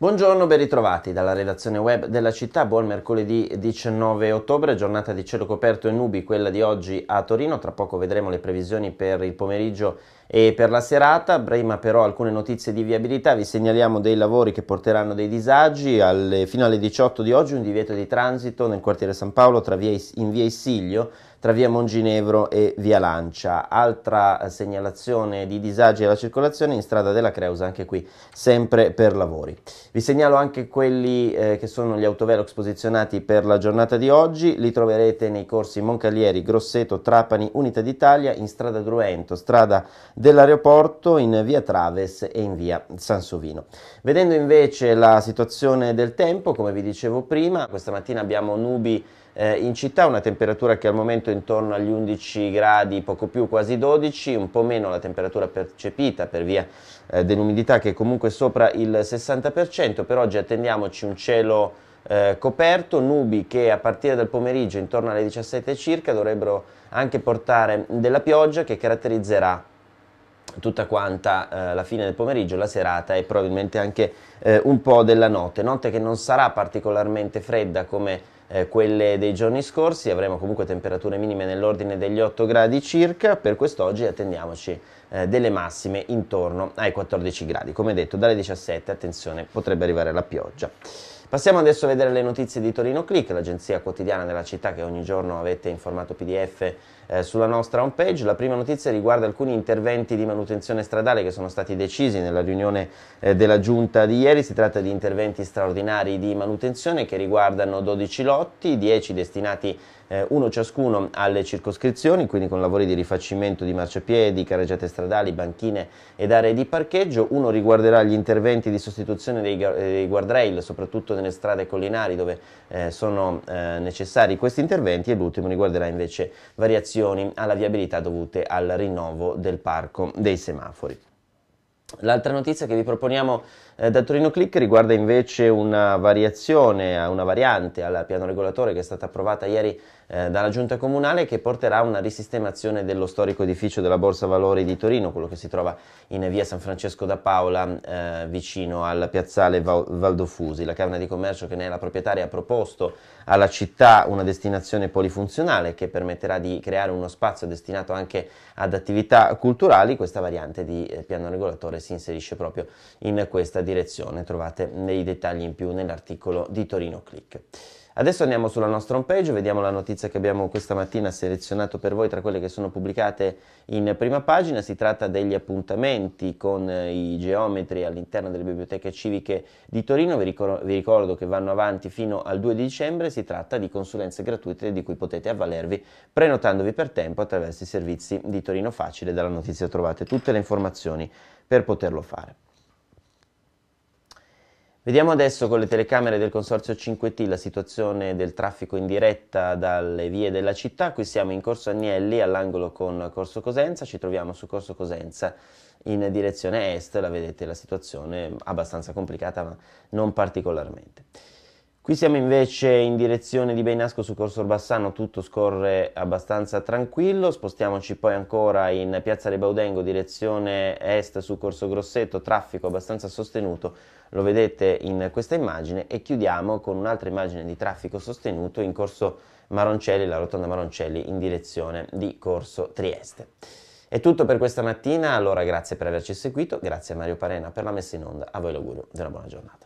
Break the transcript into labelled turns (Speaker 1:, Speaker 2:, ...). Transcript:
Speaker 1: Buongiorno, ben ritrovati dalla redazione web della città. Buon mercoledì 19 ottobre, giornata di cielo coperto e nubi, quella di oggi a Torino. Tra poco vedremo le previsioni per il pomeriggio e per la serata. Prima però alcune notizie di viabilità. Vi segnaliamo dei lavori che porteranno dei disagi. Alle, fino alle 18 di oggi un divieto di transito nel quartiere San Paolo via, in via Isiglio tra via Monginevro e via Lancia. Altra eh, segnalazione di disagi alla circolazione in strada della Creusa, anche qui sempre per lavori. Vi segnalo anche quelli eh, che sono gli autovelox posizionati per la giornata di oggi, li troverete nei corsi Moncalieri, Grosseto, Trapani, Unità d'Italia, in strada Druento, strada dell'aeroporto, in via Traves e in via Sansovino. Vedendo invece la situazione del tempo, come vi dicevo prima, questa mattina abbiamo nubi eh, in città una temperatura che al momento è intorno agli 11 gradi, poco più, quasi 12, un po' meno la temperatura percepita per via eh, dell'umidità che è comunque sopra il 60%, per oggi attendiamoci un cielo eh, coperto, nubi che a partire dal pomeriggio intorno alle 17 circa dovrebbero anche portare della pioggia che caratterizzerà tutta quanta eh, la fine del pomeriggio, la serata e probabilmente anche eh, un po' della notte. Notte che non sarà particolarmente fredda come eh, quelle dei giorni scorsi, avremo comunque temperature minime nell'ordine degli 8 gradi circa, per quest'oggi attendiamoci eh, delle massime intorno ai 14 gradi, come detto dalle 17 attenzione potrebbe arrivare la pioggia. Passiamo adesso a vedere le notizie di Torino Click, l'agenzia quotidiana della città che ogni giorno avete in formato PDF eh, sulla nostra homepage. La prima notizia riguarda alcuni interventi di manutenzione stradale che sono stati decisi nella riunione eh, della giunta di ieri. Si tratta di interventi straordinari di manutenzione che riguardano 12 lotti lotti, 10 destinati eh, uno ciascuno alle circoscrizioni, quindi con lavori di rifacimento di marciapiedi, carreggiate stradali, banchine ed aree di parcheggio, uno riguarderà gli interventi di sostituzione dei, eh, dei guardrail, soprattutto nelle strade collinari dove eh, sono eh, necessari questi interventi e l'ultimo riguarderà invece variazioni alla viabilità dovute al rinnovo del parco dei semafori. L'altra notizia che vi proponiamo eh, da Torino Click riguarda invece una variazione, eh, una variante al piano regolatore che è stata approvata ieri eh, dalla Giunta Comunale che porterà a una risistemazione dello storico edificio della Borsa Valori di Torino, quello che si trova in via San Francesco da Paola eh, vicino al piazzale Val Valdofusi. La Camera di Commercio che ne è la proprietaria ha proposto alla città una destinazione polifunzionale che permetterà di creare uno spazio destinato anche ad attività culturali. Questa variante di eh, piano regolatore oppure si inserisce proprio in questa direzione. Trovate dei dettagli in più nell'articolo di Torino Click. Adesso andiamo sulla nostra home page, vediamo la notizia che abbiamo questa mattina selezionato per voi tra quelle che sono pubblicate in prima pagina. Si tratta degli appuntamenti con eh, i geometri all'interno delle biblioteche civiche di Torino. Vi ricordo, vi ricordo che vanno avanti fino al 2 di dicembre. Si tratta di consulenze gratuite di cui potete avvalervi prenotandovi per tempo attraverso i servizi di Torino Facile. Dalla notizia trovate tutte le informazioni per poterlo fare. Vediamo adesso con le telecamere del Consorzio 5T la situazione del traffico in diretta dalle vie della città. Qui siamo in Corso Agnelli all'angolo con Corso Cosenza, ci troviamo su Corso Cosenza in direzione est, la vedete la situazione abbastanza complicata ma non particolarmente. Qui siamo invece in direzione di Beinasco su Corso Orbassano, tutto scorre abbastanza tranquillo, spostiamoci poi ancora in Piazza Baudengo, direzione est su Corso Grosseto, traffico abbastanza sostenuto, lo vedete in questa immagine e chiudiamo con un'altra immagine di traffico sostenuto in Corso Maroncelli, la rotonda Maroncelli, in direzione di Corso Trieste. È tutto per questa mattina, allora grazie per averci seguito, grazie a Mario Parena per la messa in onda, a voi l'augurio della buona giornata.